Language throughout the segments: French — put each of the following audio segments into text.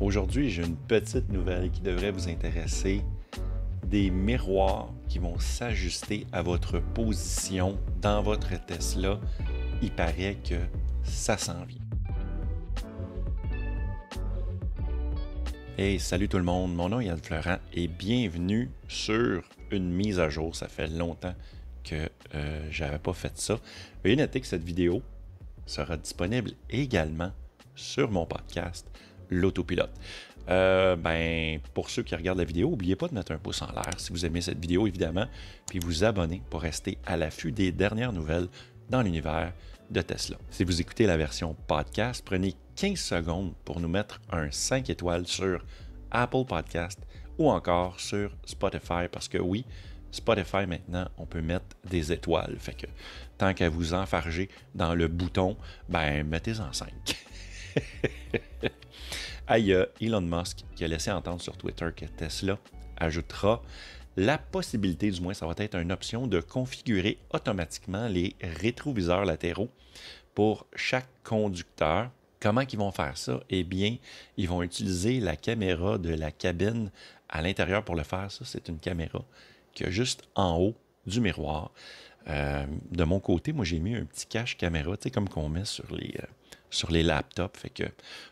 Aujourd'hui, j'ai une petite nouvelle qui devrait vous intéresser. Des miroirs qui vont s'ajuster à votre position dans votre Tesla. Il paraît que ça s'en vient. Hey, salut tout le monde, mon nom est Yann Florent et bienvenue sur une mise à jour. Ça fait longtemps que euh, j'avais pas fait ça. Veuillez noter que cette vidéo sera disponible également sur mon podcast l'autopilote. Euh, ben, pour ceux qui regardent la vidéo, n'oubliez pas de mettre un pouce en l'air si vous aimez cette vidéo, évidemment, puis vous abonner pour rester à l'affût des dernières nouvelles dans l'univers de Tesla. Si vous écoutez la version podcast, prenez 15 secondes pour nous mettre un 5 étoiles sur Apple Podcast ou encore sur Spotify parce que oui, Spotify maintenant, on peut mettre des étoiles. Fait tant qu'à vous enfarger dans le bouton, ben mettez-en 5. Aïe, euh, Elon Musk qui a laissé entendre sur Twitter que Tesla ajoutera la possibilité, du moins ça va être une option, de configurer automatiquement les rétroviseurs latéraux pour chaque conducteur. Comment ils vont faire ça? Eh bien, ils vont utiliser la caméra de la cabine à l'intérieur pour le faire. Ça, c'est une caméra qui est juste en haut du miroir. Euh, de mon côté, moi, j'ai mis un petit cache caméra, tu sais, comme qu'on met sur les, euh, sur les laptops. Fait que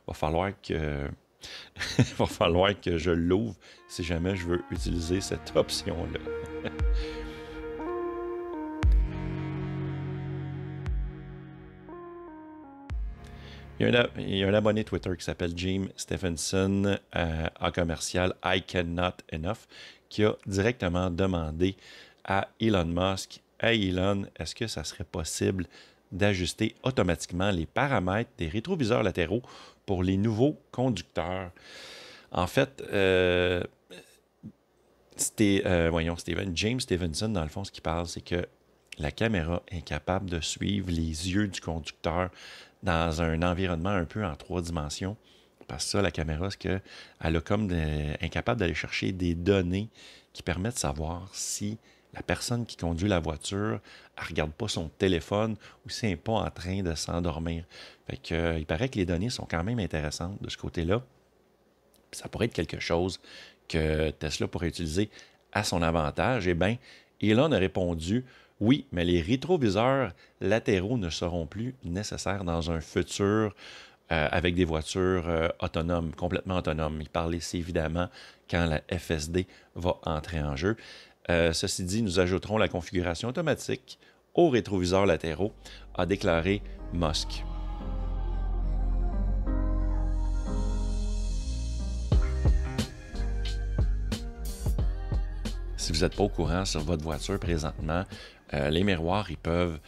va falloir que. va falloir que je l'ouvre si jamais je veux utiliser cette option-là. Il y, a un, abonné Twitter qui s'appelle Jim Stephenson en euh, commercial I cannot enough qui a directement demandé à Elon Musk Hey Elon, est-ce que ça serait possible d'ajuster automatiquement les paramètres des rétroviseurs latéraux pour les nouveaux conducteurs. En fait, euh, euh voyons, Steven, James Stevenson, dans le fond, ce qui parle, c'est que la caméra est capable de suivre les yeux du conducteur dans un environnement un peu en trois dimensions. Parce que la caméra, c'est qu'elle a comme euh, incapable d'aller chercher des données qui permettent de savoir si la personne qui conduit la voiture, elle regarde pas son téléphone ou si elle n'est pas en train de s'endormir. Fait euh, il paraît que les données sont quand même intéressantes de ce côté-là. Ça pourrait être quelque chose que Tesla pourrait utiliser à son avantage. Eh bien, Elon a répondu oui, mais les rétroviseurs latéraux ne seront plus nécessaires dans un futur euh, avec des voitures euh, autonomes, complètement autonomes. Il parlait évidemment quand la FSD va entrer en jeu. Euh, ceci dit, nous ajouterons la configuration automatique aux rétroviseurs latéraux, a déclaré Musk. Si vous n'êtes pas au courant sur votre voiture présentement, euh, les miroirs, ils peuvent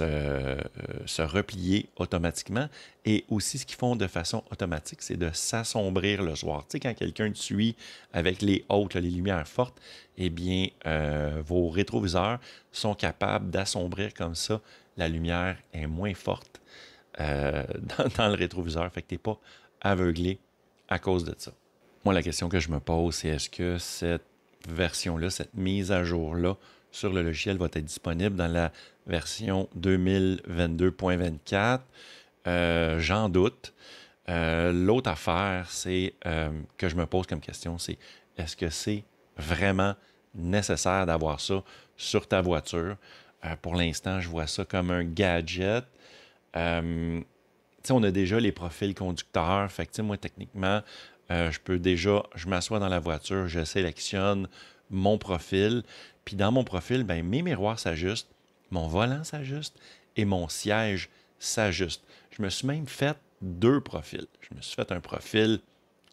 euh, se, replier automatiquement. Et aussi, ce qu'ils font de façon automatique, c'est de s'assombrir le soir. Tu sais, quand quelqu'un te suit avec les hautes, les lumières fortes, eh bien, euh, vos rétroviseurs sont capables d'assombrir comme ça. La lumière est moins forte euh, dans, dans, le rétroviseur. Fait que tu n'es pas aveuglé à cause de ça. Moi, la question que je me pose, c'est est-ce que cette version-là, cette mise à jour-là, sur le logiciel va être disponible dans la version 2022.24. Euh, j'en doute. Euh, l'autre affaire, c'est euh, que je me pose comme question, c'est est-ce que c'est vraiment nécessaire d'avoir ça sur ta voiture? pour l'instant, je vois ça comme un gadget. on a déjà les profils conducteurs. Fait moi, techniquement, je peux déjà, je m'assois dans la voiture, je sélectionne mon profil. Puis dans mon profil, ben, mes miroirs s'ajustent, mon volant s'ajuste et mon siège s'ajuste. Je me suis même fait deux profils. Je me suis fait un profil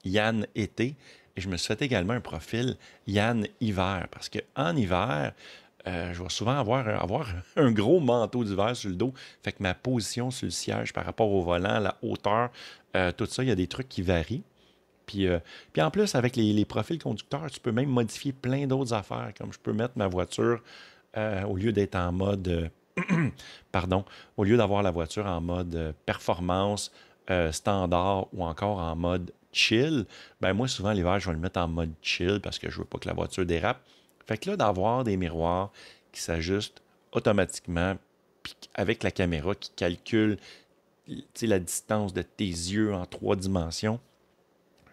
Yann été et je me suis fait également un profil Yann hiver parce qu'en hiver, euh, je vais souvent avoir, avoir un gros manteau d'hiver sur le dos. Fait que ma position sur le siège par rapport au volant, la hauteur, euh, tout ça, il y a des trucs qui varient. Euh, puis, en plus, avec les, profils conducteurs, tu peux même modifier plein d'autres affaires, comme je peux mettre ma voiture euh, au lieu d'être en mode, euh, pardon, au lieu d'avoir la voiture en mode performance, standard ou encore en mode chill, ben moi souvent l'hiver, je vais le mettre en mode chill parce que je ne veux pas que la voiture dérape. Fait que là, d'avoir des miroirs qui s'ajustent automatiquement, avec la caméra qui calcule la distance de tes yeux en trois dimensions,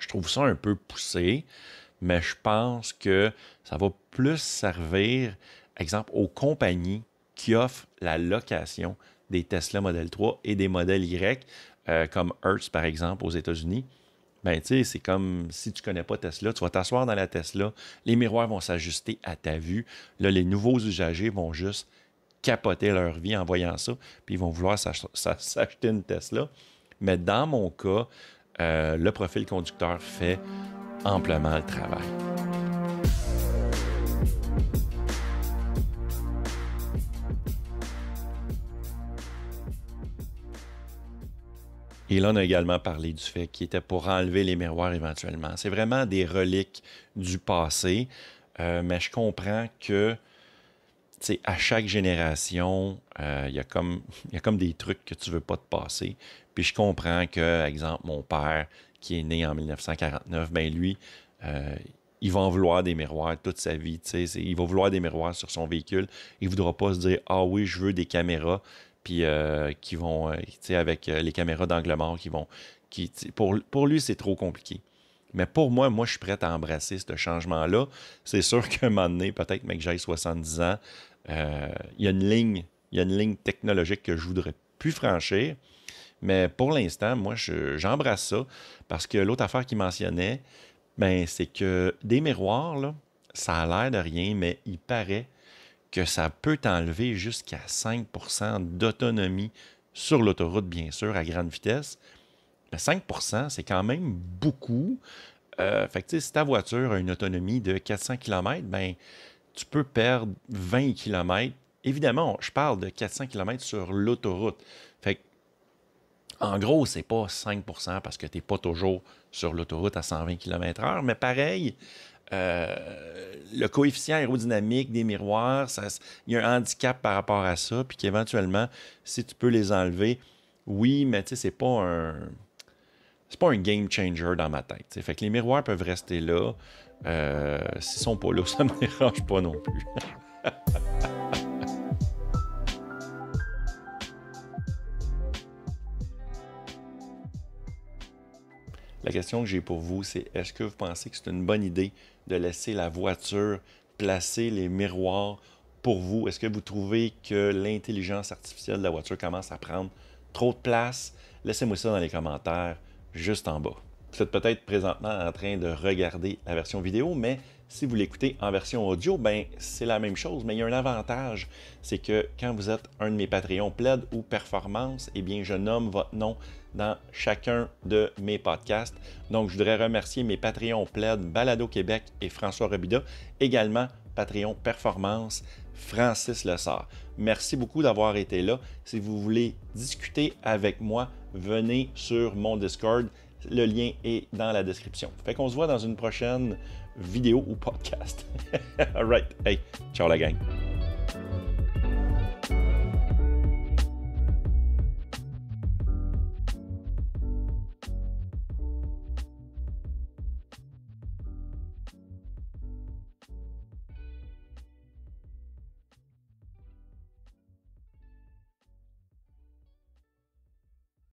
je trouve ça un peu poussé, mais je pense que ça va plus servir, exemple, aux compagnies qui offrent la location des Tesla Model 3 et des modèles Y, euh, comme Hertz, par exemple, aux États-Unis. Ben, tu sais, c'est comme si tu ne connais pas Tesla, tu vas t'asseoir dans la Tesla, les miroirs vont s'ajuster à ta vue. Là, les nouveaux usagers vont juste capoter leur vie en voyant ça, puis ils vont vouloir s'acheter une Tesla. Mais dans mon cas, euh, le profil conducteur fait amplement le travail. Et là, on a également parlé du fait qu'il était pour enlever les miroirs éventuellement. C'est vraiment des reliques du passé, euh, mais je comprends que à chaque génération, euh, il y, y, a comme des trucs que tu ne veux pas te passer. Puis je comprends que, par exemple, mon père, qui est né en 1949, ben lui, euh, il va en vouloir des miroirs toute sa vie. Il va vouloir des miroirs sur son véhicule. Il ne voudra pas se dire Ah oui, je veux des caméras, puis euh, qui vont, avec les caméras d'angle mort, qui vont. Qui, pour, pour lui, c'est trop compliqué. Mais pour moi, moi, je suis prêt à embrasser ce changement-là. C'est sûr qu'à un moment donné, peut-être, que j'ai 70 ans, euh, il y a une ligne, il y a une ligne technologique que je ne voudrais plus franchir. Mais pour l'instant, moi, j'embrasse ça parce que l'autre affaire qu'il mentionnait, ben, c'est que des miroirs, ça a l'air de rien, mais il paraît que ça peut enlever jusqu'à 5 d'autonomie sur l'autoroute, bien sûr, à grande vitesse. 5 c'est quand même beaucoup. Euh, fait que, si ta voiture a une autonomie de 400 km, ben, tu peux perdre 20 km. Évidemment, je parle de 400 km sur l'autoroute. Fait en gros, ce n'est pas 5 parce que tu n'es pas toujours sur l'autoroute à 120 km/h, mais pareil, euh, le coefficient aérodynamique des miroirs, il y a un handicap par rapport à ça, puis qu'éventuellement, si tu peux les enlever, oui, mais tu sais, c'est pas un c'est pas un game changer dans ma tête. Fait que les miroirs peuvent rester là. Euh, s'ils ne sont pas là, ça me dérange pas non plus. La question que j'ai pour vous, c'est est-ce que vous pensez que c'est une bonne idée de laisser la voiture placer les miroirs pour vous? Est-ce que vous trouvez que l'intelligence artificielle de la voiture commence à prendre trop de place? Laissez-moi ça dans les commentaires juste en bas. Vous êtes peut-être présentement en train de regarder la version vidéo, mais si vous l'écoutez en version audio, ben c'est la même chose, mais il y a un avantage, c'est que quand vous êtes un de mes Patreons plaid ou performance, eh bien je nomme votre nom dans chacun de mes podcasts. Donc je voudrais remercier mes Patreons plaid Balado Québec et François Robida, également Patreon Performance Francis Lessard. Merci beaucoup d'avoir été là. Si vous voulez discuter avec moi, venez sur mon Discord. Le lien est dans la description. Fait qu'on se voit dans une prochaine vidéo ou podcast. All right. Hey, ciao la gang.